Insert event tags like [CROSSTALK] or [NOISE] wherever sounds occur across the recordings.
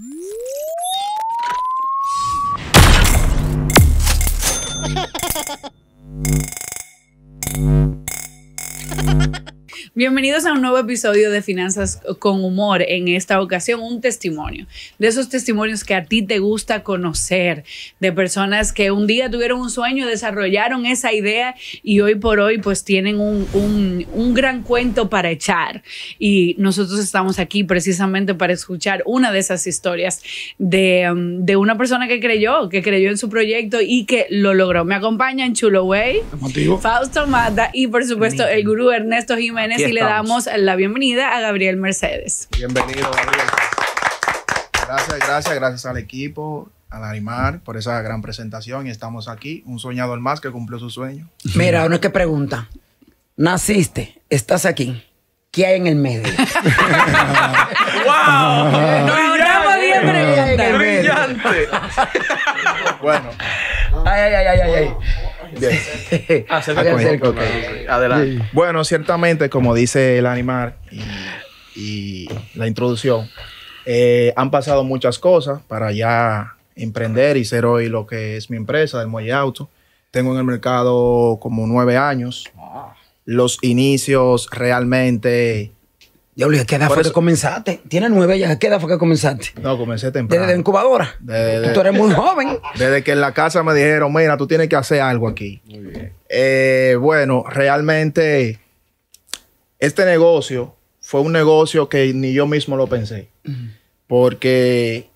Mm-hmm. Bienvenidos a un nuevo episodio de Finanzas con Humor. En esta ocasión, un testimonio. De esos testimonios que a ti te gusta conocer, de personas que un día tuvieron un sueño, desarrollaron esa idea y hoy por hoy pues tienen un, un, un gran cuento para echar. Y nosotros estamos aquí precisamente para escuchar una de esas historias de, um, de una persona que creyó, que creyó en su proyecto y que lo logró. Me acompañan Chulo Way, Fausto Mata y por supuesto el gurú Ernesto Jiménez y le damos la bienvenida a Gabriel Mercedes. Bienvenido, Gabriel. Gracias, gracias, gracias al equipo, al Animar por esa gran presentación y estamos aquí, un soñador más que cumplió su sueño. Mira, uno que pregunta, naciste, estás aquí, ¿qué hay en el medio? [LAUGHS] ¡Wow! no, ¡Brillante! ¡Brillante! bueno. Ay, ay, ay, ay, ay. Bueno, ciertamente, como dice el animal y, la introducción, eh, han pasado muchas cosas para ya emprender y ser hoy lo que es mi empresa, del Muelle Auto. Tengo en el mercado como nueve años. Los inicios realmente yo le qué edad fue que comenzaste? Tiene nueve ya. qué edad fue que comenzaste? No, comencé temprano. Desde incubadora. Tú eres muy joven. Desde que en la casa me dijeron, mira, tú tienes que hacer algo aquí. Muy bien. Eh, bueno, realmente este negocio fue un negocio que ni yo mismo lo pensé. Porque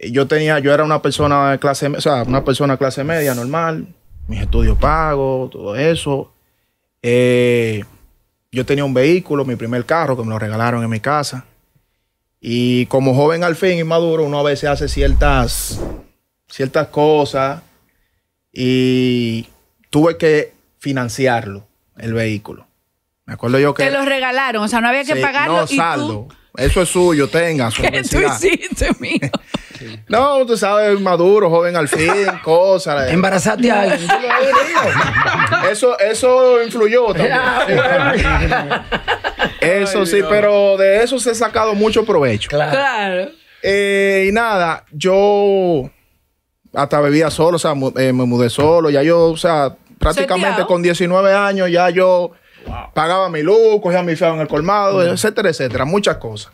yo tenía, yo era una persona de clase, o sea, una persona clase media normal, mis estudios pagos, todo eso. Eh, yo tenía un vehículo, mi primer carro, que me lo regalaron en mi casa. Y como joven al fin, inmaduro, uno a veces hace ciertas, ciertas cosas y tuve que financiarlo, el vehículo. Me acuerdo yo que... Te lo regalaron, o sea, no había que pagar. pagarlo. saldo. Eso es suyo, tenga. Su [LAUGHS] ¿Qué tú hiciste, mío? [LAUGHS] No, tú sabes, maduro, joven al fin, [LAUGHS] cosas. Embarazaste a alguien. Eso, eso influyó también. Ah, eso sí, pero de eso se ha sacado mucho provecho. Claro. Eh, y nada, yo hasta bebía solo, o sea, eh, me mudé solo. Ya yo, o sea, prácticamente con 19 años ya yo Pagaba mi luz, cogía mi feo en el colmado, etcétera, etcétera. Muchas cosas.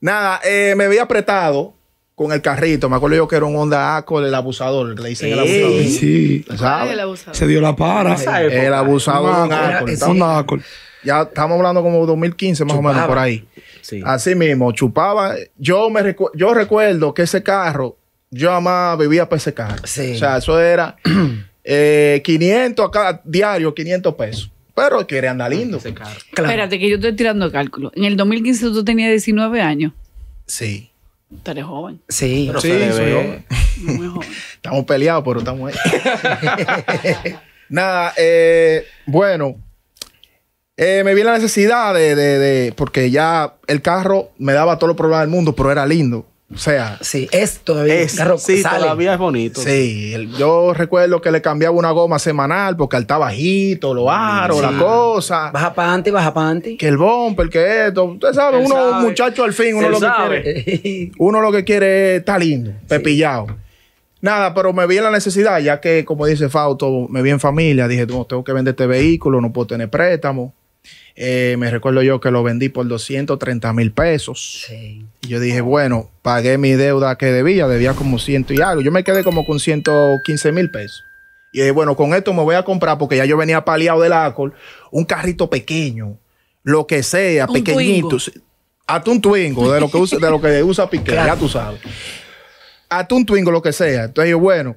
Nada, eh, me había apretado con el carrito. Me acuerdo yo que era un Honda Accord, el abusador. Le dicen el abusador. Sí. ¿Sabes? Se dio la para. el abusador es Accord. Ya estamos hablando como 2015 más o menos por ahí. Sí. Así mismo, chupaba. Yo me yo recuerdo que ese carro, yo amaba, vivía para ese carro. O sea, eso era [CLEARS THROAT] eh, 500 cada diario, 500 pesos pero quiere andar lindo. Espérate, que yo estoy tirando cálculo. En el 2015 tú tenías 19 años. Sí. Tú eres joven. Sí, pero sí, soy joven. Muy joven. [LAUGHS] estamos peleados, pero estamos ahí. [LAUGHS] Nada, eh, bueno. Eh, me vi la necesidad de, de, porque ya el carro me daba todos los problemas del mundo, pero era lindo. O sea. Sí, es todavía es, Sí, todavía es bonito. Sí, yo recuerdo que le cambiaba una goma semanal porque al bajito, lo aro, la cosa. Baja pante, baja adelante. Que el bumper, que esto. Usted sabe, uno muchacho al fin, uno lo que quiere. [LAUGHS] Uno lo que quiere está lindo, pepillado. Nada, pero me vi en la necesidad, ya que, como dice Fausto, me vi en familia. Dije, tengo que vender este vehículo, no puedo tener préstamo. Eh, me recuerdo yo que lo vendí por 230 mil pesos. yo dije, bueno, pagué mi deuda que debía, debía como ciento y algo. Yo me quedé como con 115 mil pesos. Y dije, bueno, con esto me voy a comprar, porque ya yo venía paliado del alcohol, un carrito pequeño, lo que sea, pequeñito. Twingo. un twingo, de lo que usa, de lo que usa Piqué, ya tú sabes. A un twingo, lo que sea. Entonces yo, bueno,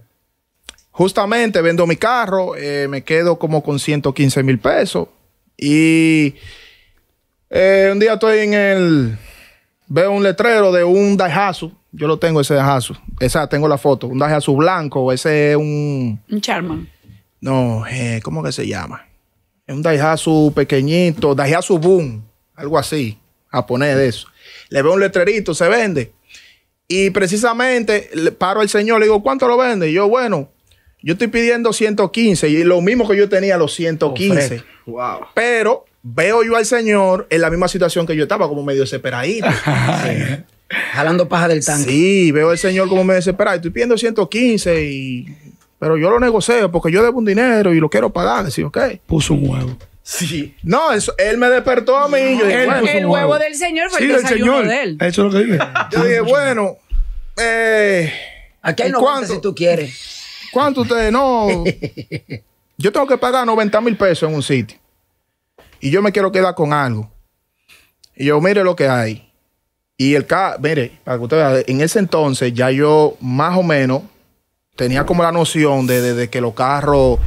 justamente vendo mi carro, eh, me quedo como con 115 mil pesos y eh, un día estoy en el. Veo un letrero de un Daihatsu. Yo lo tengo ese Daihatsu. Esa, tengo la foto. Un Daihatsu blanco. Ese es un. Un Charman. No, eh, ¿cómo que se llama? Es un Daihatsu pequeñito. Daihatsu Boom. Algo así. Japonés de eso. Le veo un letrerito. Se vende. Y precisamente paro al señor. Le digo, ¿cuánto lo vende? Y yo, bueno, yo estoy pidiendo 115. Y lo mismo que yo tenía, los 115. Pero veo yo al Señor en la misma situación que yo estaba, como medio desesperadito. [LAUGHS] Jalando paja del tanque. Sí, veo al Señor como medio desesperado. Estoy pidiendo 115 y... Pero yo lo negocio porque yo debo un dinero y lo quiero pagar. Así, ok. Puso un huevo. Sí. No, él me despertó a mí. el, huevo del señor fue el desayuno de él. Eso es lo que dije. Yo dije, bueno, eh, aquí hay cuánto si tú quieres. ¿Cuánto ustedes no? [LAUGHS] Yo tengo que pagar 90 mil pesos en un sitio. Y yo me quiero quedar con algo. Y yo, mire lo que hay. Y el carro mire, para que en ese entonces ya yo más o menos tenía como la noción de, que los carros,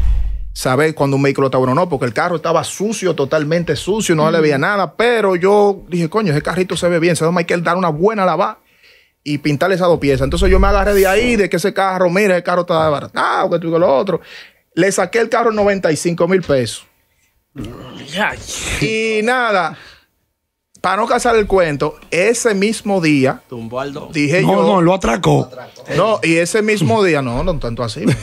saber cuando un vehículo está bueno o no, porque el carro estaba sucio, totalmente sucio, no le veía nada, pero yo dije, coño, ese carrito se ve bien, se hay que dar una buena lavada y pintarle esas dos piezas. Entonces yo me agarré de ahí, de que ese carro, mire el carro está baratado que tú y lo otro. Le saqué el carro 95 mil pesos. y nada, para no casar el cuento, ese mismo día. Tumbó Dije no, No, lo atracó. No, y ese mismo día, no, no tanto así. [LAUGHS]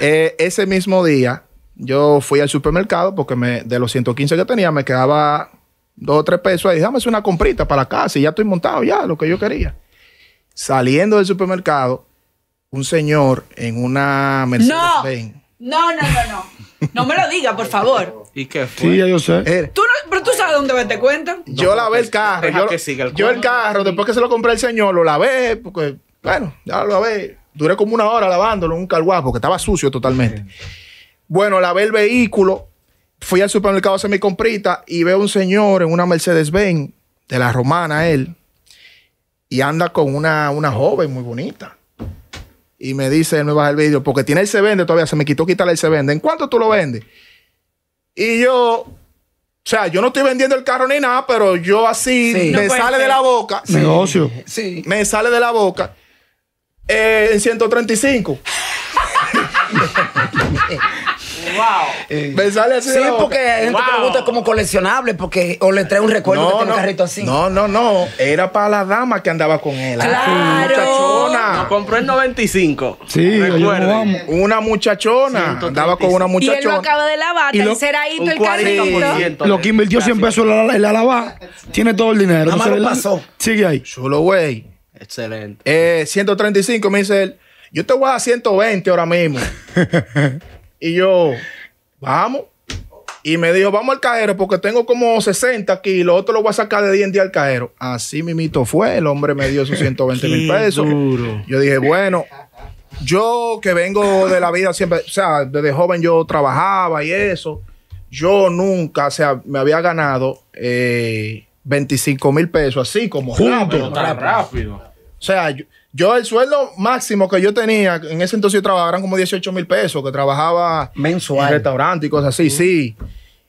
Eh, ese mismo día, yo fui al supermercado porque me, de los 115 que tenía, me quedaba dos o tres pesos. Y dije, déjame una comprita para la casa y ya estoy montado, ya, lo que yo quería. Saliendo del supermercado, un señor en una Mercedes Benz. No, no, no, no. No me lo diga, por favor. ¿Y qué fue? Sí, ya yo sé. Eh, ¿Tú no, pero tú sabes dónde me te cuento. yo lavé el carro. Yo, el carro, después que se lo compré el señor, lo lavé, porque, bueno, ya lo lavé. Duré como una hora lavándolo en un carguapo, que estaba sucio totalmente. Bueno, lavé el vehículo, fui al supermercado a hacer mi comprita y veo un señor en una Mercedes-Benz, de la romana él, y anda con una joven muy bonita. Y me dice, él me baja el vídeo, porque tiene el se vende todavía, se me quitó quitarle el se vende. ¿En cuánto tú lo vendes? Y yo, o sea, yo no estoy vendiendo el carro ni nada, pero yo así me sale de la boca. Negocio. Sí. Me sale de la boca. Eh, en 135 135. [LAUGHS] Wow. Eh, así. Sí, porque hay gente como coleccionable, porque o le trae un recuerdo de que un carrito así. No, no, no. Era para la dama que andaba con él. Claro. Muchachona. lo compró en 95. Sí, Una muchachona. Andaba con una muchachona. Y él lo acaba de lavar, y el carrito. Lo que invirtió 100 pesos en la, lavada, tiene todo el dinero. Nada lo pasó. Sigue ahí. Solo güey. Excelente. 135 eh, me dice él. Yo te voy a dar 120 ahora mismo. [LAUGHS] Y yo, vamos. Y me dijo, vamos al cajero porque tengo como 60 aquí otro lo voy a sacar de día en día al cajero. Así mimito fue. El hombre me dio esos 120 [LAUGHS] mil pesos. Yo dije, bueno, yo que vengo de la vida siempre, o sea, desde joven yo trabajaba y eso. Yo nunca, o sea, me había ganado 25 eh, mil pesos, así como rápido. rápido. O sea, yo, yo, el sueldo máximo que yo tenía, en ese entonces yo trabajaba, eran como 18 mil pesos, que trabajaba mensual. En restaurante y cosas así, sí.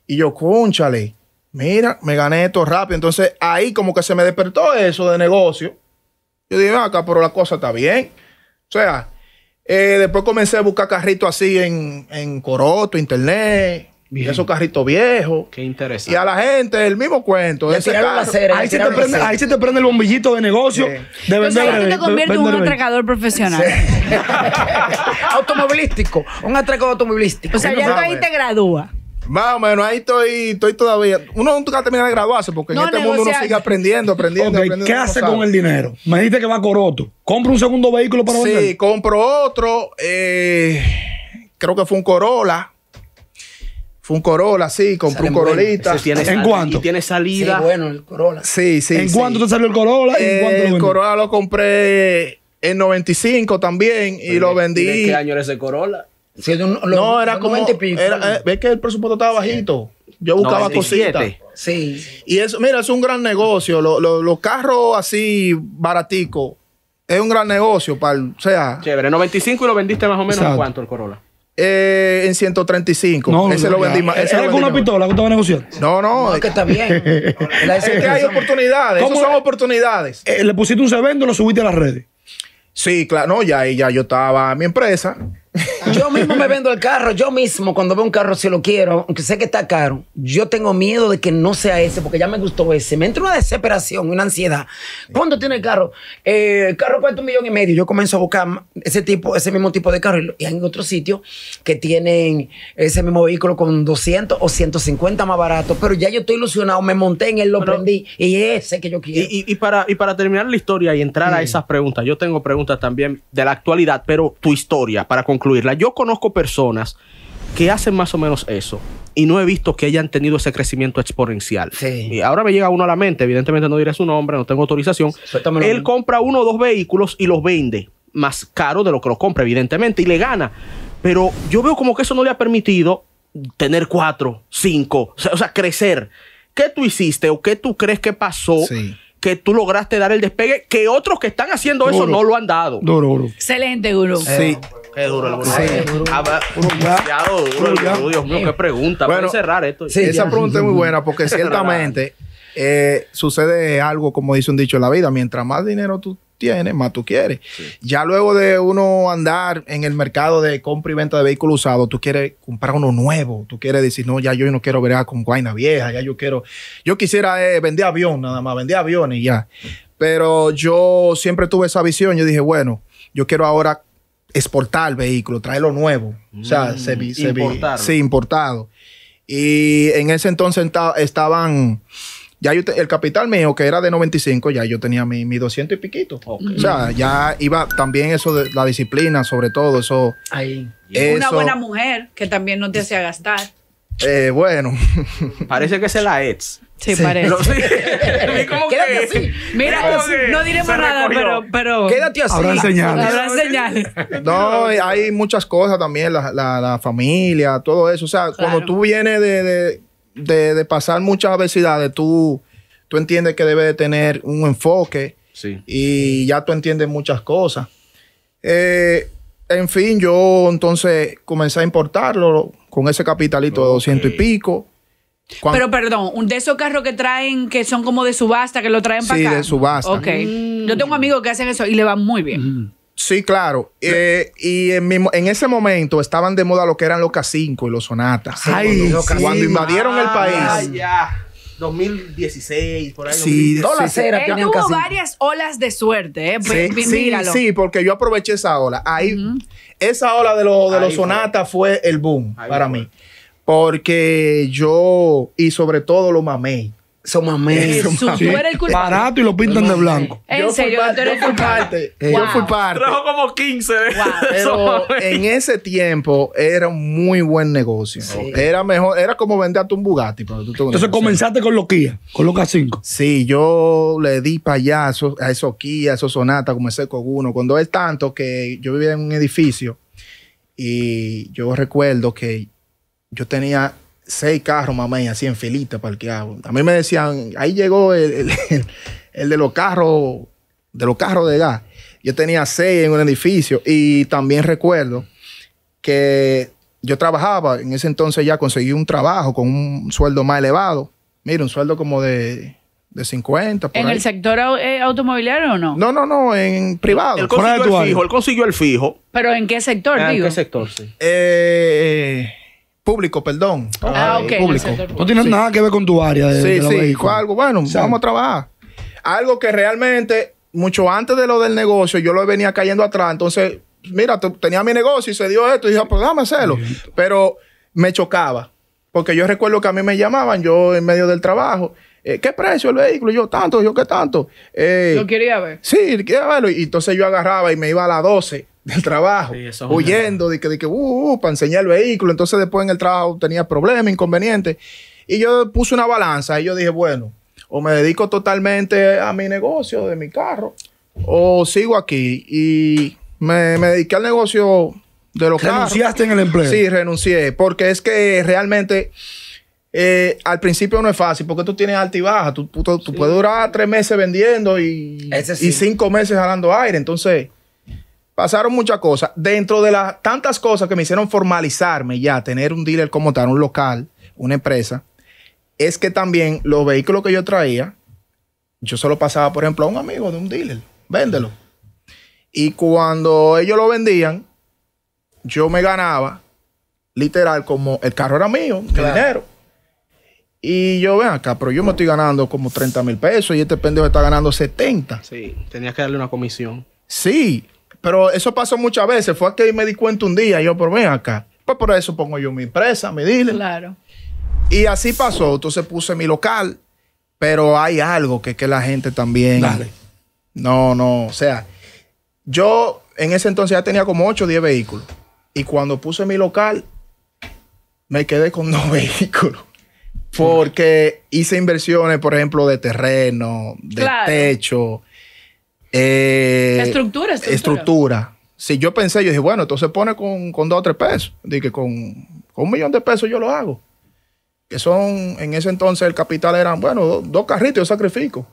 Y yo, cónchale, mira, me gané esto rápido. Entonces ahí como que se me despertó eso de negocio. Yo dije, acá, pero la cosa está bien. O sea, eh, después comencé a buscar carritos así en, en Coroto, internet, Bien. Esos carritos viejos. Qué interesante. Y a la gente, el mismo cuento. Ese carro, ahí, se te prende, ahí, se te prende, el bombillito de negocio. De Entonces, te conviertes en un atracador profesional. [LAUGHS] automovilístico. Un atracador automovilístico. O sea, ya tú ahí te gradúa. Más o menos, ahí estoy, estoy todavía. Uno nunca termina de graduarse porque en este mundo uno sigue aprendiendo, aprendiendo, ¿Qué hace con el dinero? Me dijiste que va a Coroto. ¿compro un segundo vehículo para sí, vender? Sí, compro otro. Eh, creo que fue un Corolla fue un Corolla, sí, compré un Corolita. ¿En cuánto? tiene salida. bueno, el Corolla. Sí, sí. ¿En cuánto te salió el Corolla? Eh, el Corolla lo compré en 95 también y lo vendí. ¿De qué año era ese Corolla? no, era como. Eh, ¿Ves que el presupuesto estaba bajito? Yo buscaba cositas. Sí. Y eso, mira, es un gran negocio. Los carros así baraticos es un gran negocio para o sea. Chévere, 95 y lo vendiste más o menos en cuánto el Corolla eh, en 135. No, ese no, lo vendí más. ¿Es una pistola que usted va a negociar? No, no. es que está bien. [LAUGHS] es que hay oportunidades. cómo son oportunidades. Eh, le pusiste un sevendo y lo subiste a las redes. Sí, claro. No, ya, ya yo estaba en mi empresa. Yo mismo me vendo el carro, yo mismo cuando veo un carro, si lo quiero, aunque sé que está caro, yo tengo miedo de que no sea ese, porque ya me gustó ese. Me entra una desesperación, una ansiedad. ¿Cuánto tiene el carro? Eh, el carro cuesta un millón y medio. Yo comienzo a buscar ese tipo, ese mismo tipo de carro. Y hay otros sitios que tienen ese mismo vehículo con 200 o 150 más barato, pero ya yo estoy ilusionado, me monté en él, lo prendí y ese que yo quiero. Y, para, para terminar la historia y entrar a esas preguntas, yo tengo preguntas también de la actualidad, pero tu historia, para concluirla yo conozco personas que hacen más o menos eso y no he visto que hayan tenido ese crecimiento exponencial. Y ahora me llega uno a la mente, evidentemente no diré su nombre, no tengo autorización. Él compra uno o dos vehículos y los vende más caro de lo que los compra, evidentemente, y le gana. Pero yo veo como que eso no le ha permitido tener cuatro, cinco, o sea, crecer. ¿Qué tú hiciste o qué tú crees que pasó? que tú lograste dar el despegue que otros que están haciendo eso no lo han dado. Duro, duro. Excelente, Guru. Sí, eh, duro el ah, Dios mío, qué pregunta. Bueno, cerrar esto. Sí, esa pregunta es muy buena porque [LAUGHS] ciertamente eh, sucede algo, como dice un dicho en la vida, mientras más dinero tú tienes, más tú quieres. Ya luego de uno andar en el mercado de compra y venta de vehículos usados, tú quieres comprar uno nuevo, tú quieres decir, no, ya yo no quiero ver con guaina vieja, ya yo quiero, yo quisiera eh, vender avión nada más, vender aviones y ya. Pero yo siempre tuve esa visión, yo dije, bueno, yo quiero ahora exportar el vehículo, lo nuevo. o sea, mm, se, vi, se sí, importado. Y en ese entonces estaban. Ya yo el capital mío, que era de 95, ya yo tenía mi, 200 y piquito. O sea, ya iba también eso de la disciplina, sobre todo, eso. Ahí. Es Una buena mujer que también no te hacía gastar. Eh, bueno. Parece que es la ex. Sí, parece. [LAUGHS] Quédate así. Mira, pues, no diremos nada, pero, pero, Quédate así. Habrá señales. Habrá señales. No, hay muchas cosas también, la, la, familia, todo eso. O sea, cuando tú vienes de, de, de, pasar muchas adversidades, tú, tú entiendes que debes de tener un enfoque sí. y ya tú entiendes muchas cosas. Eh, en fin, yo entonces comencé a importarlo con ese capitalito de 200 y pico pero perdón, un de esos carros que traen, que son como de subasta, que lo traen para acá. Sí, de subasta. Ok. Mm. Yo tengo amigos que hacen eso y le van muy bien. Mm. Sí, claro. Eh, y en, en, ese momento estaban de moda lo que eran los K5 y los Sonatas. Sí, cuando, invadieron el país. 2016, Sí, Hubo varias olas de suerte, eh. sí, porque yo aproveché esa ola. Ahí, esa ola de, de los Sonatas fue. el boom para mí. Porque yo, y sobre todo lo mamé. eso mamé. eso mamé. Barato y lo pintan de blanco. En yo serio, fui yo fui parte. Yo fui parte. Trajo como 15. [LAUGHS] Pero en ese tiempo era un muy buen negocio. Era mejor, era como venderte un Bugatti. Entonces comenzaste con los Kia, con los K5. Sí, yo le di payaso a esos, Kia, a esos Sonata, comencé con uno. Cuando es tanto que yo vivía en un edificio y yo recuerdo que yo tenía seis carros, mamá, y así en filita parqueado. A mí me decían, ahí llegó el, de los carros, de los carros de gas. Yo tenía seis en un edificio y también recuerdo que yo trabajaba, en ese entonces ya conseguí un trabajo con un sueldo más elevado. Mira, un sueldo como de, de 50. ¿En el sector eh, automobiliario o no? No, no, no, en privado. Él consiguió el fijo, consiguió el fijo. ¿Pero en qué sector, ah, digo? ¿En qué sector, sí? Eh, Público, perdón. Ah, ah ok. Público. No tiene nada que ver con tu área de, Sí, sí, algo, bueno, vamos a trabajar. Algo que realmente, mucho antes de lo del negocio, yo lo venía cayendo atrás. Entonces, mira, tenía mi negocio y se dio esto. Y dije, ah, pues déjame hacerlo. Pero me chocaba. Porque yo recuerdo que a mí me llamaban, yo en medio del trabajo. Eh, ¿Qué precio el vehículo? Yo, tanto, yo, ¿qué tanto? Eh, ¿Lo quería ver? Sí, quería verlo. Y entonces yo agarraba y me iba a las 12 del trabajo, oyendo huyendo de que, que uh, uh, para enseñar el vehículo. Entonces después en el trabajo tenía problemas, inconvenientes. Y yo puse una balanza y yo dije, bueno, o me dedico totalmente a mi negocio de mi carro, o sigo aquí. Y me, me dediqué al negocio de los ¿Renunciaste en el empleo? Sí, renuncié, porque es que realmente... Eh, al principio no es fácil porque tú tienes alta y baja. Tú, puedes durar tres meses vendiendo y, y cinco meses jalando aire. Entonces, pasaron muchas cosas. Dentro de las tantas cosas que me hicieron formalizarme ya, tener un dealer como tal, un local, una empresa, es que también los vehículos que yo traía, yo se pasaba, por ejemplo, a un amigo de un dealer, véndelo. Y cuando ellos lo vendían, yo me ganaba, literal, como el carro era mío, el dinero. Y yo, ven acá, pero yo me estoy ganando como 30 mil pesos y este pendejo está ganando 70. Sí, tenías que darle una comisión. Sí, pero eso pasó muchas veces. Fue que me di cuenta un día, yo, pero ven acá. Pues por eso pongo yo mi empresa, me dealer. Claro. Y así pasó. Entonces puse mi local. Pero hay algo que, que la gente también. Dale. No, no. O sea, yo en ese entonces ya tenía como 8 o 10 vehículos. Y cuando puse mi local, me quedé con dos [LAUGHS] vehículos. Porque hice inversiones, por ejemplo, de terreno, de techo eh, estructura, estructura. Si yo pensé, yo dije, bueno, entonces pone con, con dos o tres pesos. Dije, con, con un millón de pesos yo lo hago. Que son, en ese entonces el capital eran, bueno, dos, carritos yo sacrifico.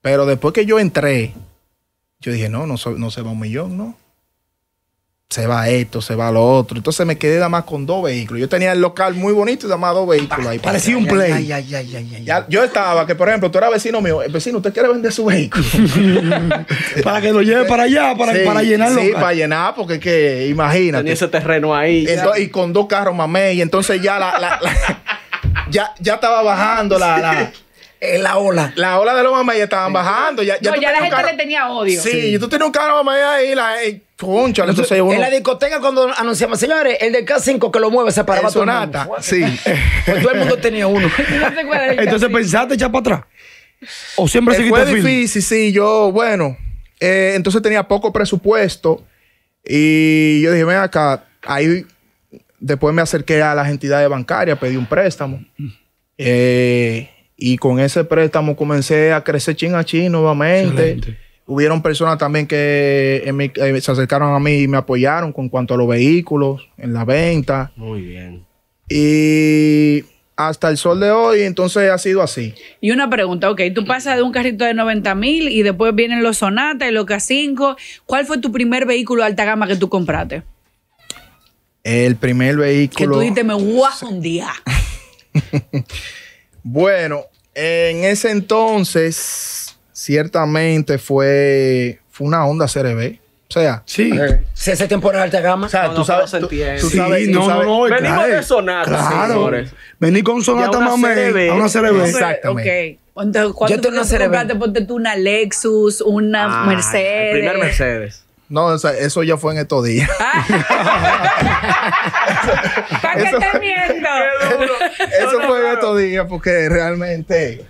Pero después que yo entré, yo dije, no, no, no se va un millón, no se va esto, se va lo otro. Entonces me quedé nada más con dos vehículos. Yo tenía el local muy bonito y nada más dos vehículos ahí. Parecía un play. Ay, ay, ay, ya, yo estaba, que por ejemplo, tú eras vecino mío, eh, vecino, ¿usted quiere vender su vehículo? [LAUGHS] para que lo lleve para allá, para, llenarlo. Sí, para llenar, porque que, imagínate. Tenía ese terreno ahí. y con dos carros mamé, y entonces ya la, [LAUGHS] ya, ya estaba bajando la en la ola. La ola de los ya estaban bajando. Ya, ya ya la gente le tenía odio. Sí, yo Y tú tienes un carro mamá ahí, la, eh, concha, entonces uno... En la discoteca cuando anunciamos, señores, el del K5 que lo mueve se paraba todo nata sí. [LAUGHS] pues todo el mundo tenía uno. [LAUGHS] entonces pensaste echar para atrás. ¿O siempre eh, Fue difícil, sí. Yo, bueno, eh, entonces tenía poco presupuesto y yo dije, ven acá, ahí después me acerqué a las entidades bancarias, pedí un préstamo. Eh, y con ese préstamo comencé a crecer chin a chin nuevamente. Hubieron personas también que eh, se acercaron a mí y me apoyaron con cuanto a los vehículos, en la venta. Muy bien. Y hasta el sol de hoy, entonces ha sido así. Y una pregunta, ok, tú pasas de un carrito de 90 mil y después vienen los Sonata y los K5. ¿Cuál fue tu primer vehículo de alta gama que tú compraste? El primer vehículo. Que tú dijiste, me guas un día. Bueno, en ese entonces, ciertamente fue, fue una onda CRB. O sea, sí. ¿Ese temporada de alta gama? O sea, tú, sabes, tú, tú, sí, no, no, Venimos claro, de sonata. Claro. Señores. Vení con sonata más, A una CRB. Exactamente. Ok. Entonces, ¿cuánto yo tengo Compraste? Ponte tú una Lexus, una ah, Mercedes. El primer Mercedes. No, eso ya fue en estos días. Ah. [LAUGHS] ¿Para qué te miento? Eso fue en estos días porque realmente.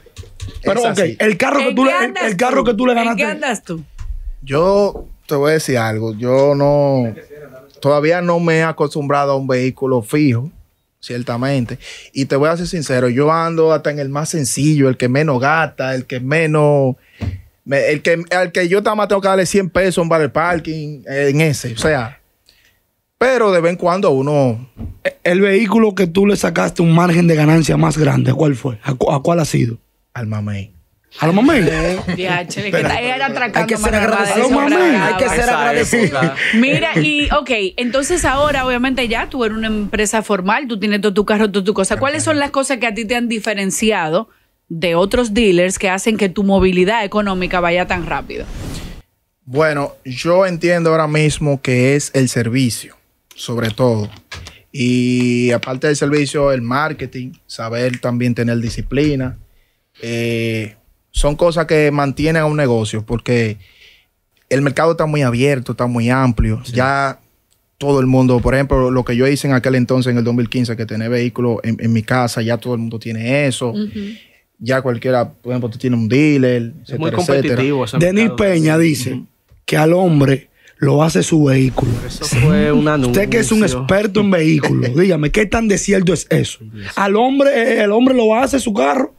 Pero, el carro, que tú, le, el, carro que tú le ganaste. qué andas tú? Yo te voy a decir algo. Yo no. Todavía no me he acostumbrado a un vehículo fijo, ciertamente. Y te voy a ser sincero, yo ando hasta en el más sencillo, el que menos gasta, el que menos el que, al que yo estaba tengo que darle 100 pesos para el parking, en ese, o sea. Pero de vez en cuando uno. Eh, el vehículo que tú le sacaste un margen de ganancia más grande, ¿cuál fue? ¿A, cuál ha sido? Al mamey. ¿Al mamey. [LAUGHS] hay que ser agradecido. Hay que ser agradecido. Mira, y ok, entonces ahora obviamente ya tú eres una empresa formal, tú tienes todo tu carro, todo tu cosa. ¿Cuáles son las cosas que a ti te han diferenciado de otros dealers que hacen que tu movilidad económica vaya tan rápido? Bueno, yo entiendo ahora mismo que es el servicio, sobre todo. Y aparte del servicio, el marketing, saber también tener disciplina. Eh, son cosas que mantienen a un negocio porque el mercado está muy abierto, está muy amplio. Ya todo el mundo, por ejemplo, lo que yo hice en aquel entonces, en el 2015, que tenía vehículos en, mi casa, ya todo el mundo tiene eso ya cualquiera, por ejemplo, tiene un dealer, etcétera, muy Denis Peña dice que al hombre lo hace su vehículo. Eso fue un Usted que es un experto en vehículos, dígame, ¿qué tan desierto es eso? Al hombre, el hombre lo hace su carro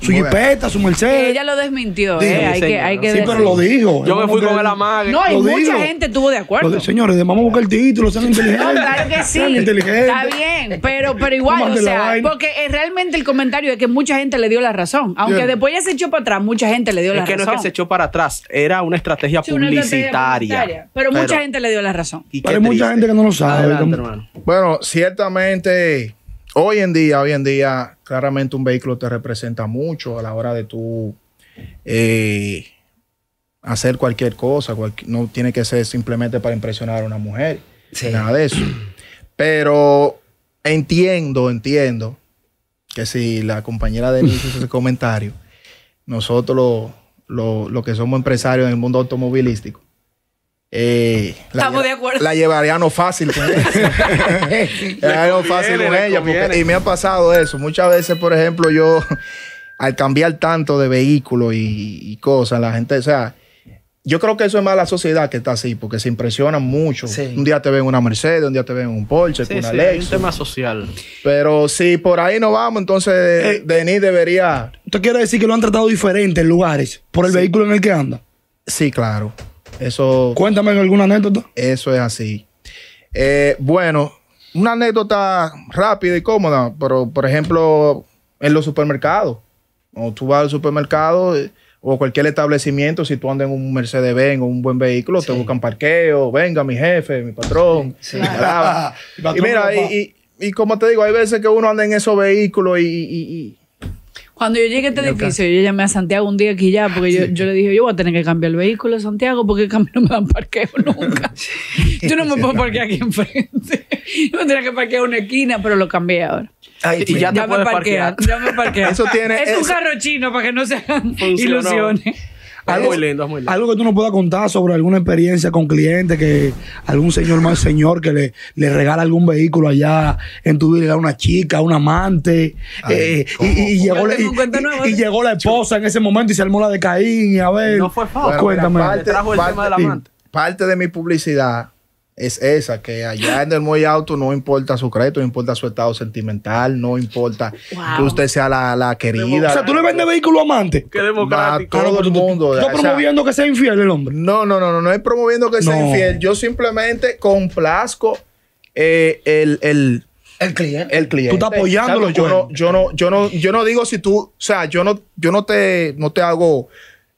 su jipeta, su Mercedes. Ella lo desmintió, eh, hay, que, hay que Sí, pero lo dijo. Yo me fui con el amague. No, y mucha gente estuvo de acuerdo. señores, vamos a buscar el título, sean [LAUGHS] inteligentes. Claro que sí. Sean inteligentes. Está bien, pero, pero [LAUGHS] igual, o sea, porque eh, realmente el comentario es que mucha gente le dio la razón. Aunque después ya se echó para atrás, mucha gente le dio la razón. Es que no es que se echó para atrás, era una estrategia publicitaria. Pero mucha gente le dio la razón. Pero hay mucha gente que no lo sabe. Bueno, ciertamente, hoy en día, hoy en día, claramente un vehículo te representa mucho a la hora de tú eh, hacer cualquier cosa. no tiene que ser simplemente para impresionar a una mujer. Nada de eso. Pero entiendo, entiendo que si la compañera de hizo ese comentario, nosotros lo, que somos empresarios en el mundo automovilístico, eh, la Estamos de acuerdo. La llevaría no fácil no fácil con ella. [LAUGHS] [LAUGHS] y me ha pasado eso. Muchas veces, por ejemplo, yo, [LAUGHS] al cambiar tanto de vehículo y, cosas, la gente, o sea, yo creo que eso es más la sociedad que está así, porque se impresiona mucho. Un día te ven una Mercedes, un día te ven un Porsche, una Es un tema social. Pero si por ahí no vamos, entonces eh, Denis debería. ¿Tú quieres decir que lo han tratado diferente en lugares por el vehículo en el que anda? Sí, claro. Eso. Cuéntame alguna anécdota. Eso es así. Eh, bueno, una anécdota rápida y cómoda, pero por ejemplo, en los supermercados. o tú vas al supermercado eh, o cualquier establecimiento, si tú andas en un Mercedes-Benz o un buen vehículo, te buscan parqueo, venga mi jefe, mi patrón. [LAUGHS] Y, mira, y, y, y, como te digo, hay veces que uno anda en esos vehículos y cuando yo llegué a este edificio, yo llamé a Santiago un día aquí ya, porque yo, yo, le dije, yo voy a tener que cambiar el vehículo Santiago porque el camino no me dan parqueo [LAUGHS] nunca. [LAUGHS] Yo no me puedo parquear aquí enfrente. Yo tendría que parquear una esquina, pero lo cambié ahora. Ay, y ya, te ya me parquea, parquear. Ya me parqueé. Eso tiene, es un carro chino para que no se hagan ilusiones algo, Algo que tú nos puedas contar sobre alguna experiencia con cliente, que algún señor más señor que le, le regala algún vehículo allá en tu vida a una chica, a un amante, eh, y, llegó la, y, ¿eh? llegó la, esposa en ese momento y se armó la de Caín y a ver. No fue fácil. cuéntame. Parte de mi publicidad es esa, que allá en el muy auto no importa su crédito, no importa su estado sentimental, no importa que usted sea la, querida. o sea, tú le vendes vehículo amante. Qué democrático. A todo el mundo. No promoviendo que sea infiel el hombre. No, no, no, no, no es promoviendo que sea infiel. Yo simplemente complazco eh, el, el el cliente. El cliente. Tú estás apoyándolo, yo no, yo no, yo no, yo no digo si tú, o sea, yo no, yo no te, no te hago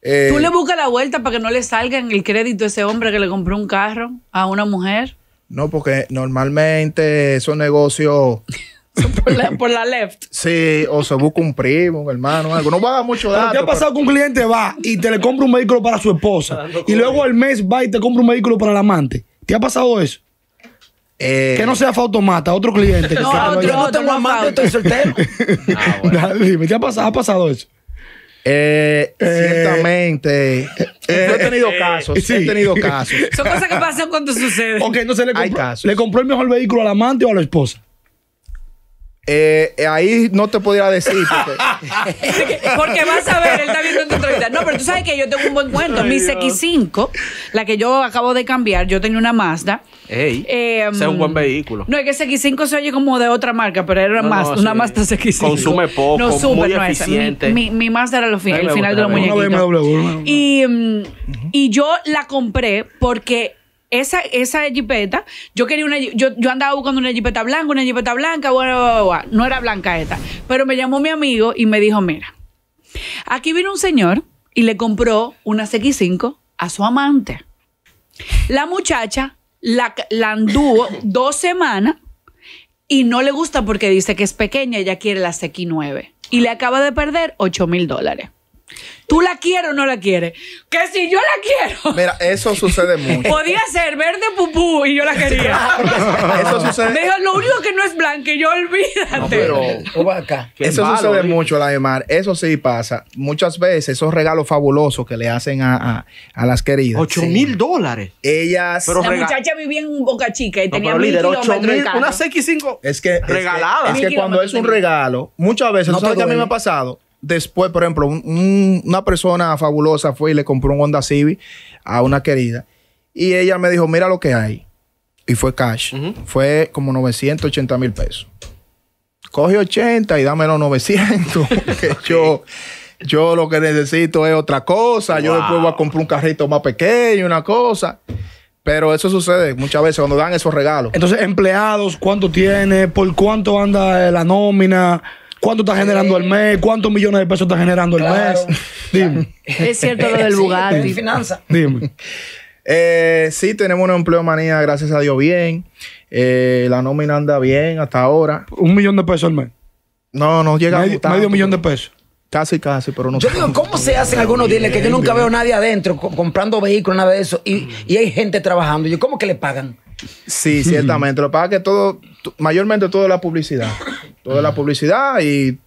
eh, Tú le buscas la vuelta para que no le salga en el crédito a ese hombre que le compró un carro a una mujer. No, porque normalmente esos negocios. [LAUGHS] por, la, left. Sí, o se busca un primo, un hermano, algo. No paga mucho dato. ha pasado que un cliente va y te le compra un vehículo para su esposa y luego al mes va y te compra un vehículo para la amante? ¿Te ha pasado eso? Eh, que no sea automata, otro cliente. no, no tengo amante, estoy soltero. Dime, ¿te ha pasado, ha pasado eso? Eh, eh, ciertamente. Eh, he eh, tenido casos. Sí. He tenido casos. Son cosas que pasan cuando sucede. Ok, entonces le compró, le compró el mejor vehículo al amante o a la esposa. Eh, eh, ahí no te podría decir. [LAUGHS] Porque... vas a ver, él está viendo tu entrevista. No, pero tú sabes que yo tengo un buen cuento. Mi CX5, la que yo acabo de cambiar, yo tenía una Mazda. Ey, em, es un buen vehículo. No, es que CX5 se oye como de otra marca, pero era una Mazda CX5. Consume poco, no, muy eficiente. Mi, mi, Mazda era lo el final de los muñequitos. Y, mm, y yo la compré porque esa, esa jipeta, yo quería una, yo, andaba buscando una jipeta blanca, una jipeta blanca, no era blanca esta. Pero me llamó mi amigo y me dijo, mira, aquí vino un señor y le compró una CX5 a su amante. La muchacha la, anduvo [LAUGHS] dos semanas y no le gusta porque dice que es pequeña, ella quiere la CX9 y le acaba de perder 8 mil dólares. ¿Tú la quieres o no la quieres? Que si yo la quiero. Mira, eso sucede mucho. Podía ser verde pupú y yo la quería. eso sucede. Me dijo, lo único que no es blanco, yo olvídate. No, pero, acá. Eso sucede mucho, la Mar. Eso sí pasa. Muchas veces esos regalos fabulosos que le hacen a, a, a las queridas. 8 mil dólares. Ellas. Pero la muchacha vivía en Boca Chica y tenía mil 8 mil. Una x 5 es que, regalada. Es que, cuando es un regalo, muchas veces, no eso a mí me ha pasado después, por ejemplo, una persona fabulosa fue y le compró un Honda Civic a una querida. Y ella me dijo, mira lo que hay. Y fue cash. Fue como 980 mil pesos. Coge 80 y dame los 900. [LAUGHS] que yo, yo lo que necesito es otra cosa. Yo después voy a comprar un carrito más pequeño, una cosa. Pero eso sucede muchas veces cuando dan esos regalos. Entonces, empleados, ¿cuánto tiene? ¿Por cuánto anda la nómina? ¿Cuánto está generando al mes? ¿Cuántos millones de pesos está generando al mes? [LAUGHS] Dime. [LAUGHS] Es cierto lo del lugar. finanza. Dime. Eh, sí, tenemos un empleo manía, gracias a Dios, bien. Eh, la nómina anda bien hasta ahora. ¿Un millón de pesos al mes? No, no llega a gustar. medio millón de pesos. Casi, casi, pero no Yo digo, ¿cómo se hacen algunos días que yo nunca veo nadie adentro comprando vehículos, nada de eso? Y, hay gente trabajando. Yo, ¿cómo que le pagan? Sí, ciertamente. Lo paga que todo, mayormente toda la publicidad toda la publicidad y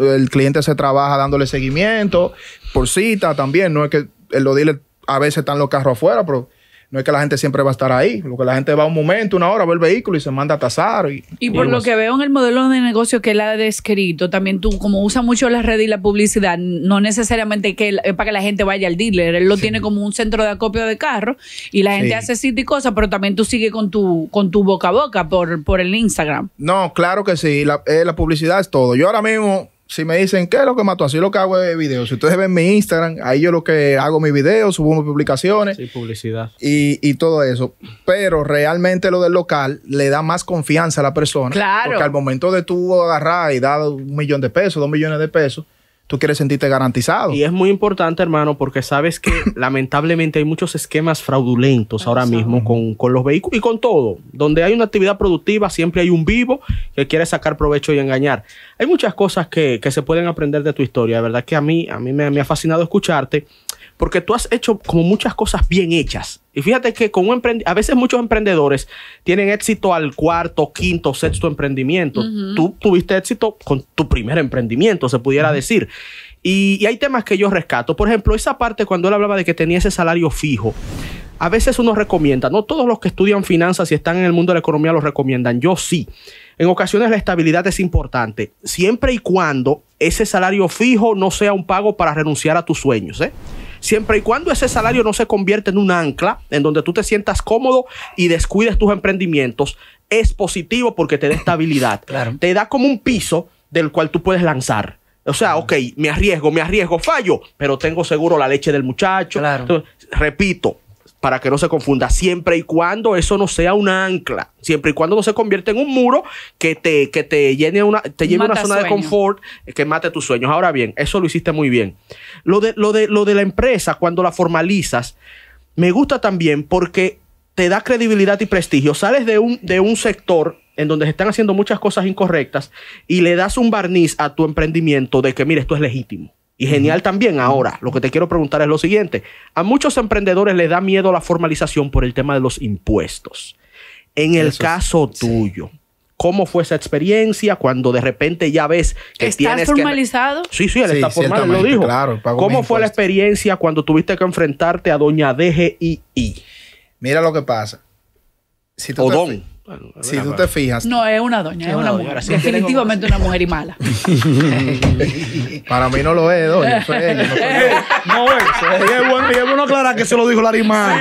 el cliente se trabaja dándole seguimiento por cita también. No es que lo dile, a veces están los carros afuera, pero no es que la gente siempre va a estar ahí. Lo que la gente va un momento, una hora, ve el vehículo y se manda a tasar. Y, por lo que veo en el modelo de negocio que él ha descrito, también tú, como usa mucho las redes y la publicidad, no necesariamente que para que la gente vaya al dealer. Él lo tiene como un centro de acopio de carros y la gente hace sitio y cosas, pero también tú sigues con tu, con tu boca a boca por, por el Instagram. No, claro que sí. la eh, publicidad es todo. Yo ahora mismo si me dicen, ¿qué es lo que mató? Así lo que hago es video. Si ustedes ven mi Instagram, ahí yo lo que hago mis videos, subo mis publicaciones. Sí, publicidad. Y, y, todo eso. Pero realmente lo del local le da más confianza a la persona. Claro. Porque al momento de tú agarrar y dar un millón de pesos, dos millones de pesos, tú quieres sentirte garantizado. Y es muy importante, hermano, porque sabes que [COUGHS] lamentablemente hay muchos esquemas fraudulentos ahora mismo con, los vehículos y con todo. Donde hay una actividad productiva, siempre hay un vivo que quiere sacar provecho y engañar. Hay muchas cosas que, se pueden aprender de tu historia. La verdad que a mí, a mí me ha fascinado escucharte porque tú has hecho como muchas cosas bien hechas. Y fíjate que con a veces muchos emprendedores tienen éxito al cuarto, quinto, sexto emprendimiento. Tú tuviste éxito con tu primer emprendimiento, se pudiera decir. Y, hay temas que yo rescato. Por ejemplo, esa parte cuando él hablaba de que tenía ese salario fijo. A veces uno recomienda, no todos los que estudian finanzas y están en el mundo de la economía lo recomiendan, yo sí. En ocasiones la estabilidad es importante, siempre y cuando ese salario fijo no sea un pago para renunciar a tus sueños. ¿eh? siempre y cuando ese salario no se convierte en un ancla en donde tú te sientas cómodo y descuides tus emprendimientos, es positivo porque te da estabilidad. [LAUGHS] Te da como un piso del cual tú puedes lanzar. O sea, ok, me arriesgo, me arriesgo, fallo, pero tengo seguro la leche del muchacho. repito, para que no se confunda, siempre y cuando eso no sea un ancla, siempre y cuando no se convierta en un muro que te, que te llene una, te una zona de confort que mate tus sueños. Ahora bien, eso lo hiciste muy bien. Lo de, lo de, lo de la empresa, cuando la formalizas, me gusta también porque te da credibilidad y prestigio. Sales de un, de un sector en donde se están haciendo muchas cosas incorrectas y le das un barniz a tu emprendimiento de que, mire, esto es legítimo. Y genial también ahora. Lo que te quiero preguntar es lo siguiente. A muchos emprendedores les da miedo la formalización por el tema de los impuestos. En el caso tuyo, ¿cómo fue esa experiencia cuando de repente ya ves que Está formalizado? Sí, sí, él está formalizado lo dijo. Claro, ¿Cómo fue la experiencia cuando tuviste que enfrentarte a doña DGII? Mira lo que pasa. Si tú o don. Si tú te fijas. No, es una doña, es una, mujer. Definitivamente una mujer y mala. [LAUGHS] Para mí no lo es, doña. es No, [LAUGHS] es. es bueno, aclarar que se lo dijo la animal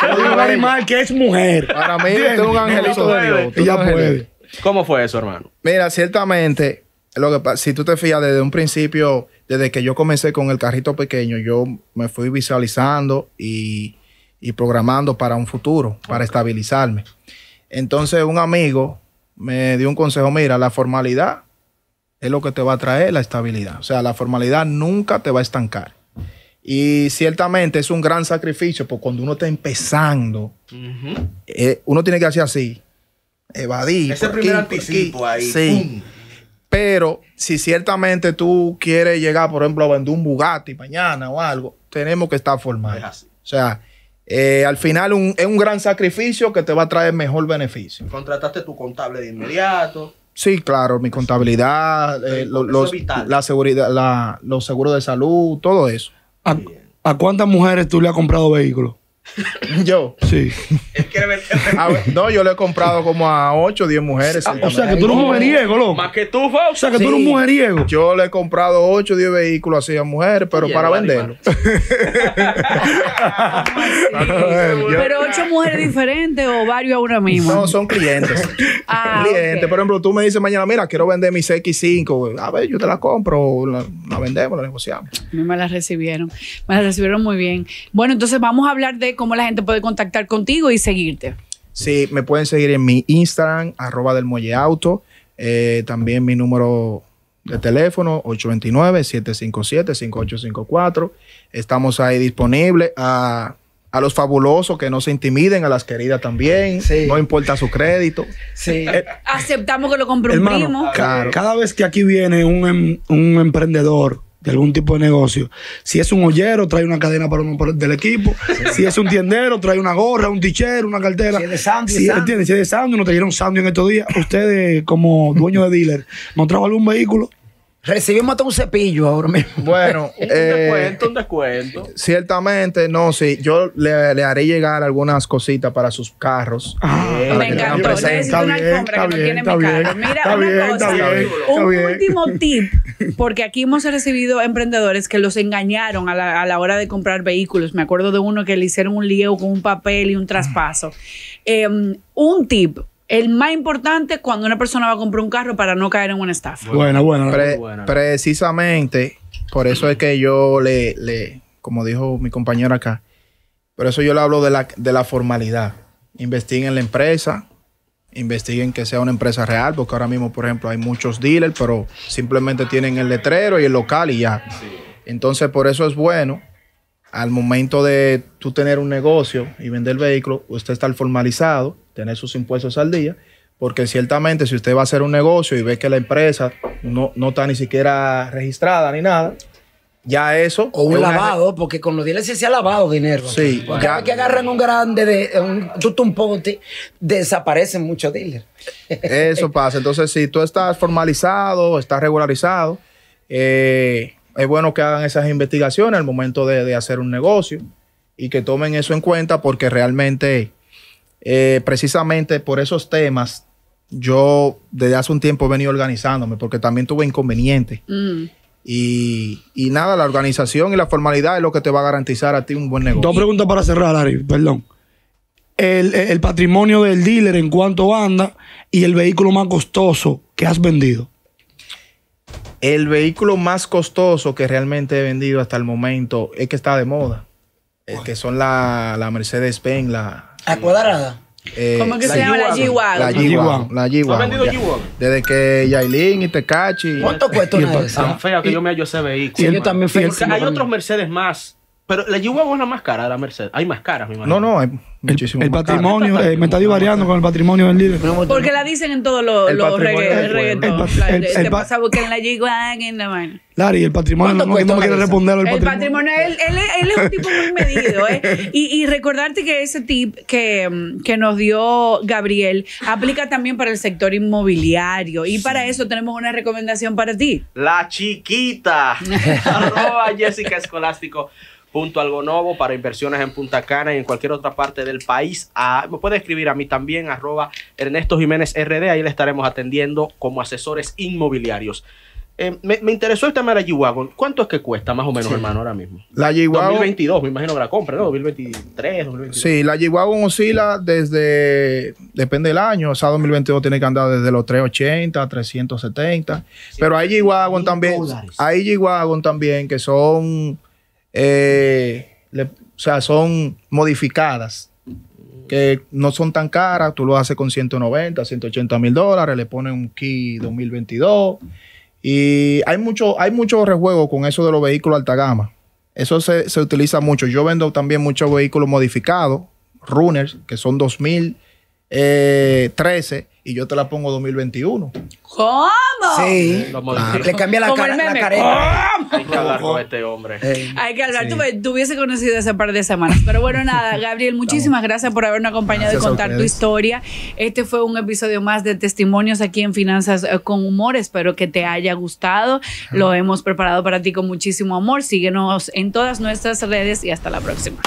Se lo dijo que es mujer. Para mí es un angelito de Dios. Ella puede. ¿Cómo fue eso, hermano? Mira, ciertamente, lo que, si tú te fijas, desde un principio, desde que yo comencé con el carrito pequeño, yo me fui visualizando y, y programando para un futuro, para estabilizarme. Entonces un amigo me dio un consejo, mira, la formalidad es lo que te va a traer la estabilidad. O sea, la formalidad nunca te va a estancar. Y ciertamente es un gran sacrificio, porque cuando uno está empezando, eh, uno tiene que hacer así, evadir. Ese primer anticipo ahí. Sí. Pero si ciertamente tú quieres llegar, por ejemplo, a vender un Bugatti mañana o algo, tenemos que estar formados. O sea, eh, al final un, es un gran sacrificio que te va a traer mejor beneficio. ¿Contrataste tu contable de inmediato? Sí, claro, mi contabilidad, eh, los, la seguridad, la, seguros de salud, todo eso. ¿A, ¿A, cuántas mujeres tú le has comprado vehículos? [LAUGHS] Yo. Sí. Él quiere a ah, no, yo le he comprado como a 8 o 10 mujeres. Ah, o sea, que tú eres un mujeriego, loco. Más que tú, O sea, que tú eres un mujeriego. Yo le he comprado 8 o 10 vehículos así a mujeres, pero para venderlos. [LAUGHS] pero 8 mujeres diferentes o varios a una misma. No, son clientes. [LAUGHS] Ah, Por ejemplo, tú me dices mañana, mira, quiero vender mis X5. A ver, yo te la compro, la, vendemos, la negociamos. A mí me la recibieron. Me la recibieron muy bien. Bueno, entonces vamos a hablar de cómo la gente puede contactar contigo y seguirte. Sí, me pueden seguir en mi Instagram, arroba del muelle auto. Eh, también mi número de teléfono, 829-757-5854. Estamos ahí disponibles a, los fabulosos que no se intimiden, a las queridas también. No importa su crédito. Sí. Eh, Aceptamos que lo comprometimos. Cada vez que aquí viene un, em, un emprendedor de algún tipo de negocio. Si es un hoyero, trae una cadena para uno del equipo. Si es un tiendero, trae una gorra, un tichero, una cartera. Si es de Sandy, si, si es de trajeron Sandy en estos días. Ustedes, como dueños de dealer, no trajo algún vehículo Recibimos hasta un cepillo ahora mismo. Bueno, [LAUGHS] un eh, descuento, un descuento. Ciertamente, no, sí. Yo le, haré llegar algunas cositas para sus carros. Ah, me encantó. una compra que Mira, una cosa. un último tip, [LAUGHS] porque aquí hemos recibido emprendedores que los engañaron a la, hora de comprar vehículos. Me acuerdo de uno que le hicieron un lío con un papel y un traspaso. Em, un tip, el más importante cuando una persona va a comprar un carro para no caer en una estafa. Bueno, bueno. precisamente, por eso es que yo le, le, como dijo mi compañero acá, por eso yo le hablo de la, de la formalidad. Investiguen la empresa, investiguen que sea una empresa real, porque ahora mismo, por ejemplo, hay muchos dealers, pero simplemente tienen el letrero y el local y ya. Entonces, por eso es bueno al momento de tú tener un negocio y vender el vehículo, usted está formalizado, tener sus impuestos al día, porque ciertamente si usted va a hacer un negocio y ve que la empresa no, no está ni siquiera registrada ni nada, ya eso. O un lavado, porque con los dealers se ha lavado dinero. Sí. Porque ya... que agarran un grande, de, eh, un, un pote, desaparecen muchos dealers. Eso pasa. Entonces, si tú estás formalizado, estás regularizado, eh, es bueno que hagan esas investigaciones al momento de, hacer un negocio y que tomen eso en cuenta porque realmente, eh, precisamente por esos temas, yo desde hace un tiempo he venido organizándome porque también tuve inconvenientes. Mm. Y, nada, la organización y la formalidad es lo que te va a garantizar a ti un buen negocio. Dos preguntas para cerrar, Ari, perdón. El, el, patrimonio del dealer en cuanto anda y el vehículo más costoso que has vendido. El vehículo más costoso que realmente he vendido hasta el momento es que está de moda. Es eh, que son la, la Mercedes-Benz, la... A cuadrada. Eh, ¿Cómo que se llama la G-Wagon? La g vendido g Desde que Yailin y Tecachi. ¿Cuánto cuesta una Tan que yo me hallo ese vehículo. Sí, yo también fui hay otros Mercedes más pero la Chihuahua es la más cara de la Merced. Hay más caras, mi No, no, hay muchísimo. El, el patrimonio, eh, me está divariando con el patrimonio del líder. Porque la dicen en todos los lo Te pasa porque en la Chihuahua, en la mano. Lari, el patrimonio, no, no me quiere responder al patrimonio. El patrimonio, él, él, es un tipo muy medido. ¿eh? Y, recordarte que ese tip que, mm, que, nos dio Gabriel aplica también para el sector inmobiliario. Y para eso tenemos una recomendación para ti. La chiquita. [LAUGHS] arroba Jessica Escolástico. Punto Algo nuevo para inversiones en Punta Cana y en cualquier otra parte del país. Ah, me puede escribir a mí también, arroba Ernesto Jiménez RD, ahí le estaremos atendiendo como asesores inmobiliarios. Eh, me, interesó el tema de la g ¿Cuánto es que cuesta más o menos, hermano, ahora mismo? La g 2022, me imagino que la compra, ¿no? 2023, 2022. Sí, la g oscila desde. Depende del año. O sea, 2022 tiene que andar desde los 380 370. pero hay g también. Hay g también que son eh, o sea, son modificadas, que no son tan caras, tú lo haces con 190, 180 mil dólares, le pones un Key 2022. Y hay mucho, hay mucho rejuego con eso de los vehículos alta gama. Eso se, utiliza mucho. Yo vendo también muchos vehículos modificados, runners, que son 2013, eh, y yo te la pongo 2021. ¿Cómo? Sí. Le cambia la, cara, la careta. Hay que hablar con este hombre. Eh, Hay que hablar. Tú, conocido hace par de semanas. Pero bueno, [LAUGHS] nada, Gabriel, muchísimas gracias por habernos acompañado y contar tu historia. Este fue un episodio más de testimonios aquí en Finanzas eh, con Humor. Espero que te haya gustado. Lo hemos preparado para ti con muchísimo amor. Síguenos en todas nuestras redes y hasta la próxima.